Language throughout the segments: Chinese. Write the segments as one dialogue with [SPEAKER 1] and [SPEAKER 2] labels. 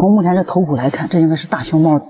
[SPEAKER 1] 从目前这头骨来看，这应该是大熊猫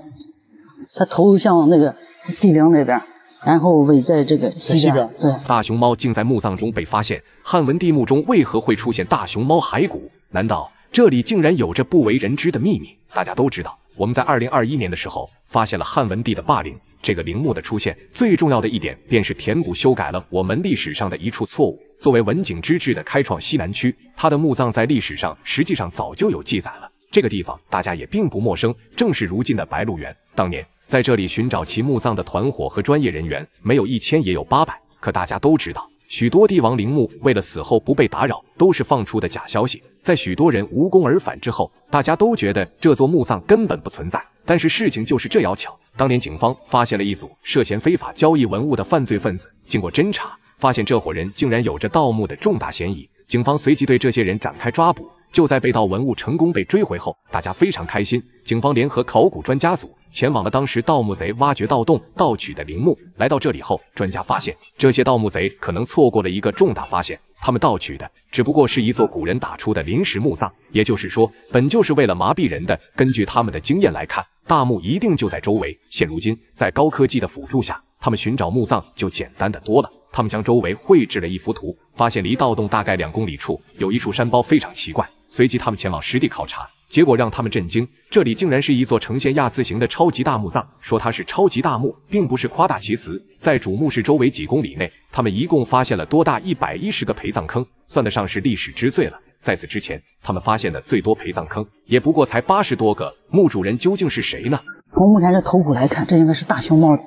[SPEAKER 1] 它头向那个地陵那边，然后尾在这个西边。
[SPEAKER 2] 对，大熊猫竟在墓葬中被发现。汉文帝墓中为何会出现大熊猫骸骨？难道这里竟然有着不为人知的秘密？大家都知道，我们在二零二一年的时候发现了汉文帝的霸陵。这个陵墓的出现，最重要的一点便是填补修改了我们历史上的一处错误。作为文景之治的开创西南区，他的墓葬在历史上实际上早就有记载了。这个地方大家也并不陌生，正是如今的白鹿原。当年在这里寻找其墓葬的团伙和专业人员，没有一千也有八百。可大家都知道，许多帝王陵墓为了死后不被打扰，都是放出的假消息。在许多人无功而返之后，大家都觉得这座墓葬根本不存在。但是事情就是这要巧，当年警方发现了一组涉嫌非法交易文物的犯罪分子，经过侦查，发现这伙人竟然有着盗墓的重大嫌疑。警方随即对这些人展开抓捕。就在被盗文物成功被追回后，大家非常开心。警方联合考古专家组前往了当时盗墓贼挖掘盗洞盗取的陵墓。来到这里后，专家发现这些盗墓贼可能错过了一个重大发现。他们盗取的只不过是一座古人打出的临时墓葬，也就是说，本就是为了麻痹人的。根据他们的经验来看，大墓一定就在周围。现如今，在高科技的辅助下，他们寻找墓葬就简单的多了。他们将周围绘制了一幅图，发现离盗洞大概两公里处有一处山包非常奇怪。随即，他们前往实地考察，结果让他们震惊：这里竟然是一座呈现亚字形的超级大墓葬。说它是超级大墓，并不是夸大其词。在主墓室周围几公里内，他们一共发现了多达一百一十个陪葬坑，算得上是历史之最了。在此之前，他们发现的最多陪葬坑也不过才八十多个。墓主人究竟是谁呢？
[SPEAKER 1] 从目前的头骨来看，这应该是大熊猫。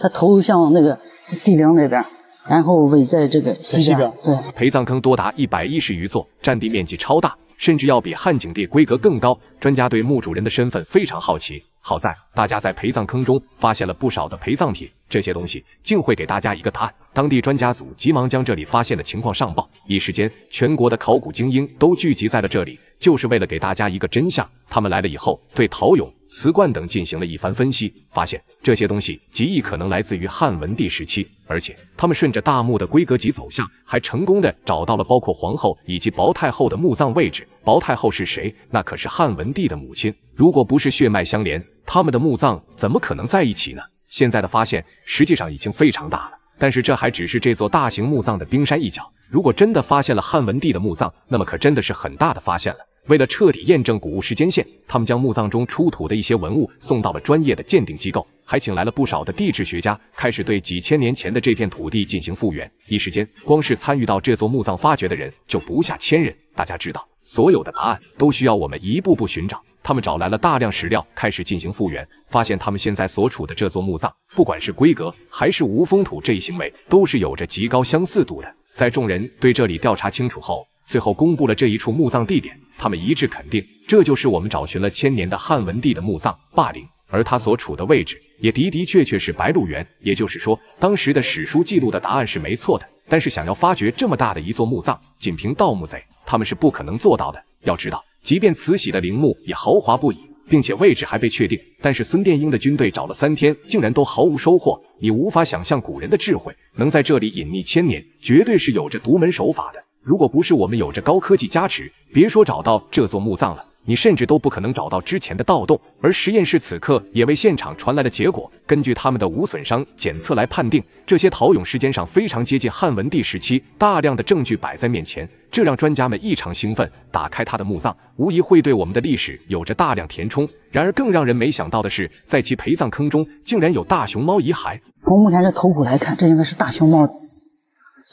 [SPEAKER 1] 它头像那个地陵那边。然后围在这个西边，对，
[SPEAKER 2] 陪葬坑多达一百一十余座，占地面积超大，甚至要比汉景帝规格更高。专家对墓主人的身份非常好奇。好在大家在陪葬坑中发现了不少的陪葬品，这些东西竟会给大家一个答案。当地专家组急忙将这里发现的情况上报，一时间全国的考古精英都聚集在了这里。就是为了给大家一个真相，他们来了以后，对陶俑、瓷罐等进行了一番分析，发现这些东西极易可能来自于汉文帝时期。而且，他们顺着大墓的规格及走向，还成功的找到了包括皇后以及薄太后的墓葬位置。薄太后是谁？那可是汉文帝的母亲。如果不是血脉相连，他们的墓葬怎么可能在一起呢？现在的发现实际上已经非常大了。但是这还只是这座大型墓葬的冰山一角。如果真的发现了汉文帝的墓葬，那么可真的是很大的发现了。为了彻底验证古物时间线，他们将墓葬中出土的一些文物送到了专业的鉴定机构，还请来了不少的地质学家，开始对几千年前的这片土地进行复原。一时间，光是参与到这座墓葬发掘的人就不下千人。大家知道，所有的答案都需要我们一步步寻找。他们找来了大量石料，开始进行复原。发现他们现在所处的这座墓葬，不管是规格还是无封土这一行为，都是有着极高相似度的。在众人对这里调查清楚后，最后公布了这一处墓葬地点。他们一致肯定，这就是我们找寻了千年的汉文帝的墓葬霸陵，而他所处的位置也的的确确是白鹿原。也就是说，当时的史书记录的答案是没错的。但是，想要发掘这么大的一座墓葬，仅凭盗墓贼，他们是不可能做到的。要知道。即便慈禧的陵墓也豪华不已，并且位置还被确定，但是孙殿英的军队找了三天，竟然都毫无收获。你无法想象古人的智慧能在这里隐匿千年，绝对是有着独门手法的。如果不是我们有着高科技加持，别说找到这座墓葬了。你甚至都不可能找到之前的盗洞，而实验室此刻也为现场传来了结果。根据他们的无损伤检测来判定，这些陶俑时间上非常接近汉文帝时期。大量的证据摆在面前，这让专家们异常兴奋。打开他的墓葬，无疑会对我们的历史有着大量填充。然而，更让人没想到的是，在其陪葬坑中竟然有大熊猫遗骸。
[SPEAKER 1] 从目前的头骨来看，这应该是大熊猫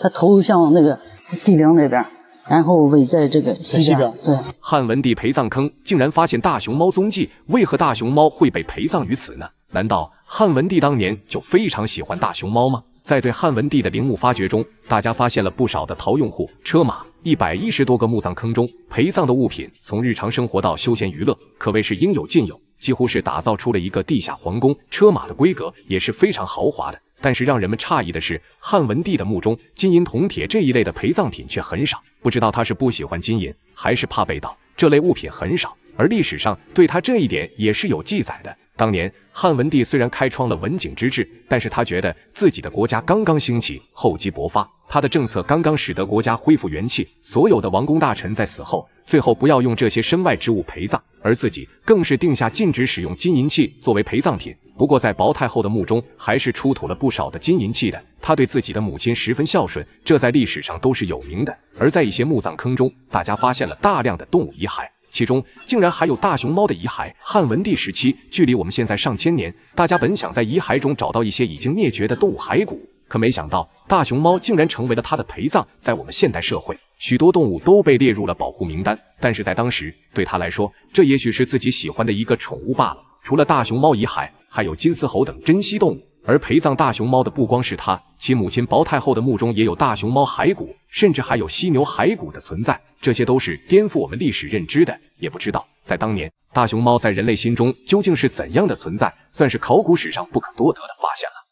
[SPEAKER 1] 它头像那个地梁那边。然后尾在这个西边。对。
[SPEAKER 2] 汉文帝陪葬坑竟然发现大熊猫踪迹，为何大熊猫会被陪葬于此呢？难道汉文帝当年就非常喜欢大熊猫吗？在对汉文帝的陵墓发掘中，大家发现了不少的陶用户车马。一百一十多个墓葬坑中陪葬的物品，从日常生活到休闲娱乐，可谓是应有尽有，几乎是打造出了一个地下皇宫。车马的规格也是非常豪华的。但是让人们诧异的是，汉文帝的墓中金银铜铁这一类的陪葬品却很少。不知道他是不喜欢金银，还是怕被盗。这类物品很少，而历史上对他这一点也是有记载的。当年汉文帝虽然开创了文景之治，但是他觉得自己的国家刚刚兴起，厚积薄发，他的政策刚刚使得国家恢复元气，所有的王公大臣在死后，最后不要用这些身外之物陪葬，而自己更是定下禁止使用金银器作为陪葬品。不过，在薄太后的墓中，还是出土了不少的金银器的。她对自己的母亲十分孝顺，这在历史上都是有名的。而在一些墓葬坑中，大家发现了大量的动物遗骸，其中竟然还有大熊猫的遗骸。汉文帝时期，距离我们现在上千年，大家本想在遗骸中找到一些已经灭绝的动物骸骨，可没想到大熊猫竟然成为了他的陪葬。在我们现代社会，许多动物都被列入了保护名单，但是在当时，对他来说，这也许是自己喜欢的一个宠物罢了。除了大熊猫遗骸，还有金丝猴等珍稀动物。而陪葬大熊猫的不光是他，其母亲薄太后的墓中也有大熊猫骸骨，甚至还有犀牛骸骨的存在。这些都是颠覆我们历史认知的。也不知道在当年，大熊猫在人类心中究竟是怎样的存在，算是考古史上不可多得的发现了。